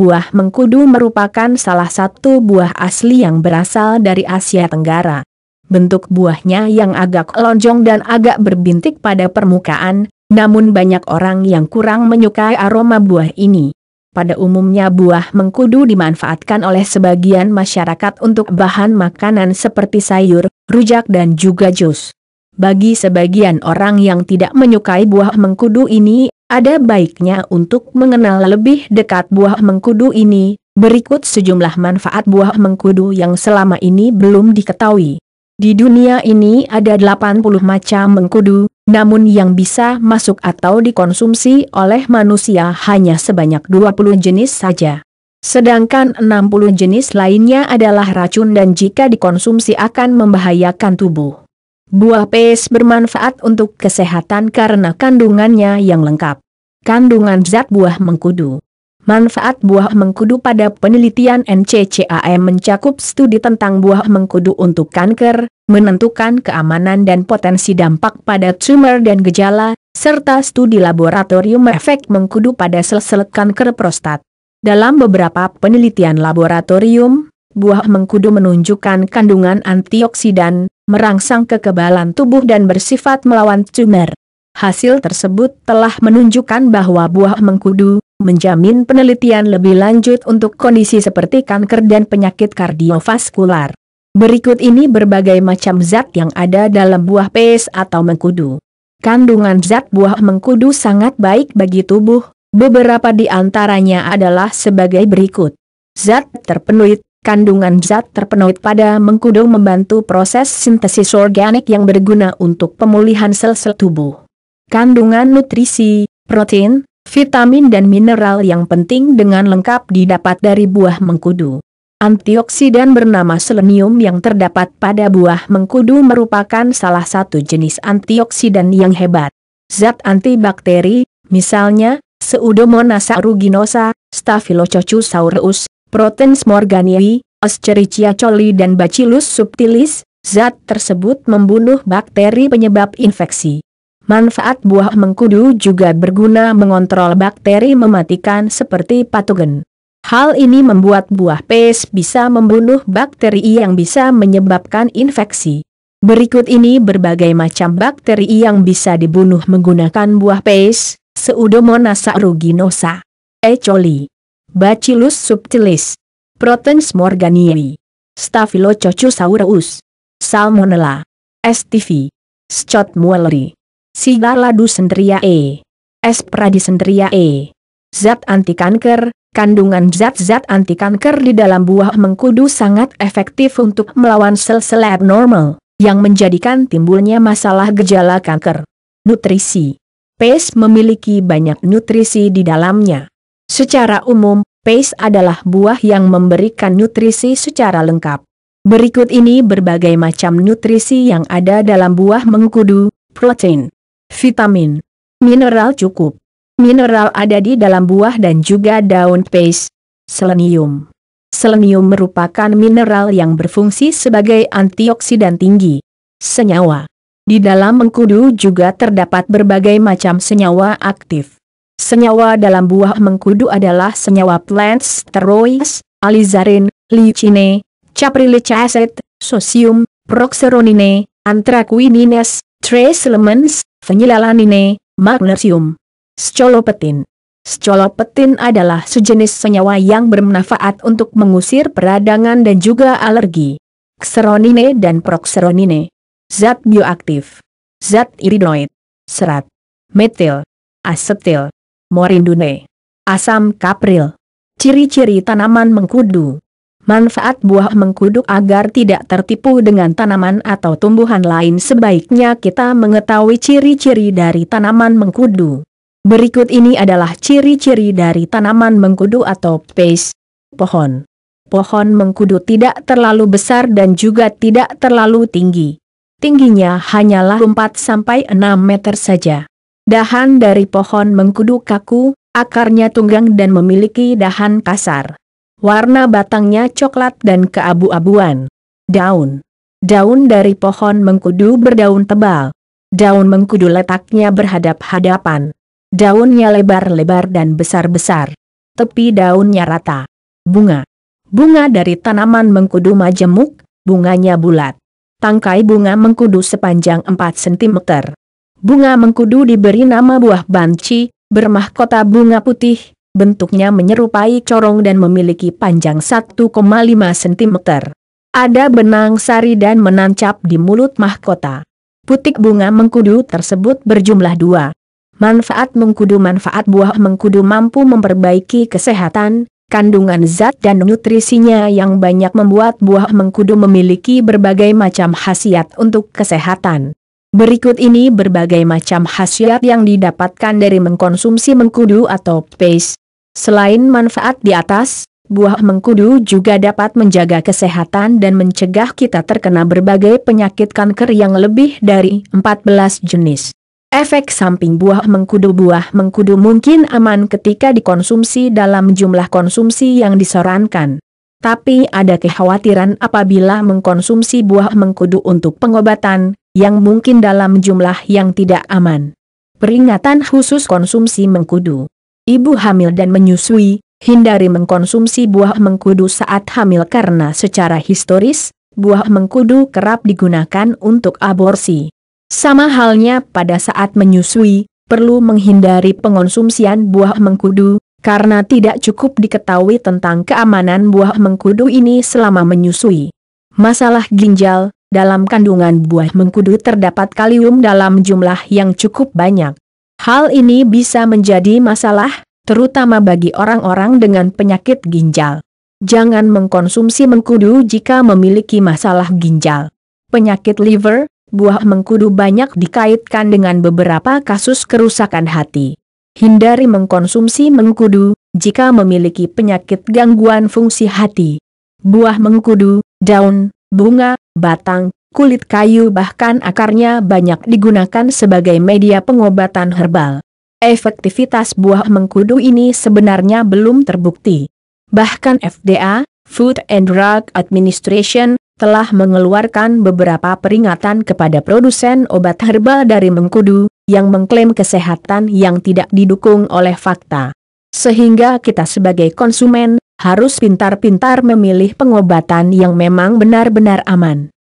buah mengkudu merupakan salah satu buah asli yang berasal dari Asia Tenggara. Bentuk buahnya yang agak lonjong dan agak berbintik pada permukaan, namun banyak orang yang kurang menyukai aroma buah ini. Pada umumnya buah mengkudu dimanfaatkan oleh sebagian masyarakat untuk bahan makanan seperti sayur, rujak dan juga jus. Bagi sebagian orang yang tidak menyukai buah mengkudu ini, ada baiknya untuk mengenal lebih dekat buah mengkudu ini, berikut sejumlah manfaat buah mengkudu yang selama ini belum diketahui. Di dunia ini ada 80 macam mengkudu, namun yang bisa masuk atau dikonsumsi oleh manusia hanya sebanyak 20 jenis saja. Sedangkan 60 jenis lainnya adalah racun dan jika dikonsumsi akan membahayakan tubuh. Buah pes bermanfaat untuk kesehatan karena kandungannya yang lengkap. Kandungan zat buah mengkudu Manfaat buah mengkudu pada penelitian NCCAM mencakup studi tentang buah mengkudu untuk kanker, menentukan keamanan dan potensi dampak pada tumor dan gejala, serta studi laboratorium efek mengkudu pada sel-sel kanker prostat. Dalam beberapa penelitian laboratorium, buah mengkudu menunjukkan kandungan antioksidan, merangsang kekebalan tubuh dan bersifat melawan tumor. Hasil tersebut telah menunjukkan bahwa buah mengkudu menjamin penelitian lebih lanjut untuk kondisi seperti kanker dan penyakit kardiovaskular. Berikut ini berbagai macam zat yang ada dalam buah pes atau mengkudu. Kandungan zat buah mengkudu sangat baik bagi tubuh, beberapa di antaranya adalah sebagai berikut. Zat terpenoid, Kandungan zat terpenoid pada mengkudu membantu proses sintesis organik yang berguna untuk pemulihan sel-sel tubuh. Kandungan nutrisi, protein, vitamin dan mineral yang penting dengan lengkap didapat dari buah mengkudu. Antioksidan bernama selenium yang terdapat pada buah mengkudu merupakan salah satu jenis antioksidan yang hebat. Zat antibakteri, misalnya, Pseudomonas aeruginosa, Staphylococcus aureus, proteus morganii, Escherichia coli dan Bacillus subtilis, zat tersebut membunuh bakteri penyebab infeksi. Manfaat buah mengkudu juga berguna mengontrol bakteri mematikan seperti patogen. Hal ini membuat buah pes bisa membunuh bakteri yang bisa menyebabkan infeksi. Berikut ini berbagai macam bakteri yang bisa dibunuh menggunakan buah pes, Pseudomonas aeruginosa, E. coli, Bacillus subtilis, Protens Morganii, Staphylococcus aureus, Salmonella, STV, Scott Muellery. Sigaladu sentria E. Espradisentria E. Zat anti kanker, kandungan zat-zat anti kanker di dalam buah mengkudu sangat efektif untuk melawan sel-sel abnormal, yang menjadikan timbulnya masalah gejala kanker. Nutrisi Pace memiliki banyak nutrisi di dalamnya. Secara umum, pace adalah buah yang memberikan nutrisi secara lengkap. Berikut ini berbagai macam nutrisi yang ada dalam buah mengkudu, protein, vitamin, mineral cukup. Mineral ada di dalam buah dan juga daun peis, selenium. Selenium merupakan mineral yang berfungsi sebagai antioksidan tinggi. Senyawa. Di dalam mengkudu juga terdapat berbagai macam senyawa aktif. Senyawa dalam buah mengkudu adalah senyawa plant steroids, alizarin, licine, caprylic acid, sosium, proxeronine, anthraquinines, trace elements, ini, Magnesium. Scolopetin. Scolopetin adalah sejenis senyawa yang bermanfaat untuk mengusir peradangan dan juga alergi. Xeronine dan proxeronine. Zat bioaktif. Zat iridoid. Serat. Metil. Asetil. Morindune. Asam kapril. Ciri-ciri tanaman mengkudu. Manfaat buah mengkudu agar tidak tertipu dengan tanaman atau tumbuhan lain sebaiknya kita mengetahui ciri-ciri dari tanaman mengkudu. Berikut ini adalah ciri-ciri dari tanaman mengkudu atau pace. Pohon Pohon mengkudu tidak terlalu besar dan juga tidak terlalu tinggi. Tingginya hanyalah 4-6 meter saja. Dahan dari pohon mengkudu kaku, akarnya tunggang dan memiliki dahan kasar. Warna batangnya coklat dan keabu-abuan. Daun. Daun dari pohon mengkudu berdaun tebal. Daun mengkudu letaknya berhadap-hadapan. Daunnya lebar-lebar dan besar-besar. Tepi daunnya rata. Bunga. Bunga dari tanaman mengkudu majemuk, bunganya bulat. Tangkai bunga mengkudu sepanjang 4 cm. Bunga mengkudu diberi nama buah banci, bermahkota bunga putih, bentuknya menyerupai corong dan memiliki panjang 1,5 cm. Ada benang sari dan menancap di mulut mahkota. Putik bunga mengkudu tersebut berjumlah dua. Manfaat mengkudu Manfaat buah mengkudu mampu memperbaiki kesehatan, kandungan zat dan nutrisinya yang banyak membuat buah mengkudu memiliki berbagai macam khasiat untuk kesehatan. Berikut ini berbagai macam khasiat yang didapatkan dari mengkonsumsi mengkudu atau paste. Selain manfaat di atas, buah mengkudu juga dapat menjaga kesehatan dan mencegah kita terkena berbagai penyakit kanker yang lebih dari 14 jenis. Efek samping buah mengkudu Buah mengkudu mungkin aman ketika dikonsumsi dalam jumlah konsumsi yang disarankan. Tapi ada kekhawatiran apabila mengkonsumsi buah mengkudu untuk pengobatan, yang mungkin dalam jumlah yang tidak aman. Peringatan khusus konsumsi mengkudu. Ibu hamil dan menyusui, hindari mengkonsumsi buah mengkudu saat hamil karena secara historis, buah mengkudu kerap digunakan untuk aborsi. Sama halnya pada saat menyusui, perlu menghindari pengonsumsian buah mengkudu, karena tidak cukup diketahui tentang keamanan buah mengkudu ini selama menyusui. Masalah ginjal, dalam kandungan buah mengkudu terdapat kalium dalam jumlah yang cukup banyak. Hal ini bisa menjadi masalah, terutama bagi orang-orang dengan penyakit ginjal. Jangan mengkonsumsi mengkudu jika memiliki masalah ginjal. Penyakit liver, buah mengkudu banyak dikaitkan dengan beberapa kasus kerusakan hati. Hindari mengkonsumsi mengkudu jika memiliki penyakit gangguan fungsi hati. Buah mengkudu, daun, bunga, batang, kulit kayu bahkan akarnya banyak digunakan sebagai media pengobatan herbal. Efektivitas buah mengkudu ini sebenarnya belum terbukti. Bahkan FDA, Food and Drug Administration, telah mengeluarkan beberapa peringatan kepada produsen obat herbal dari mengkudu, yang mengklaim kesehatan yang tidak didukung oleh fakta. Sehingga kita sebagai konsumen, harus pintar-pintar memilih pengobatan yang memang benar-benar aman.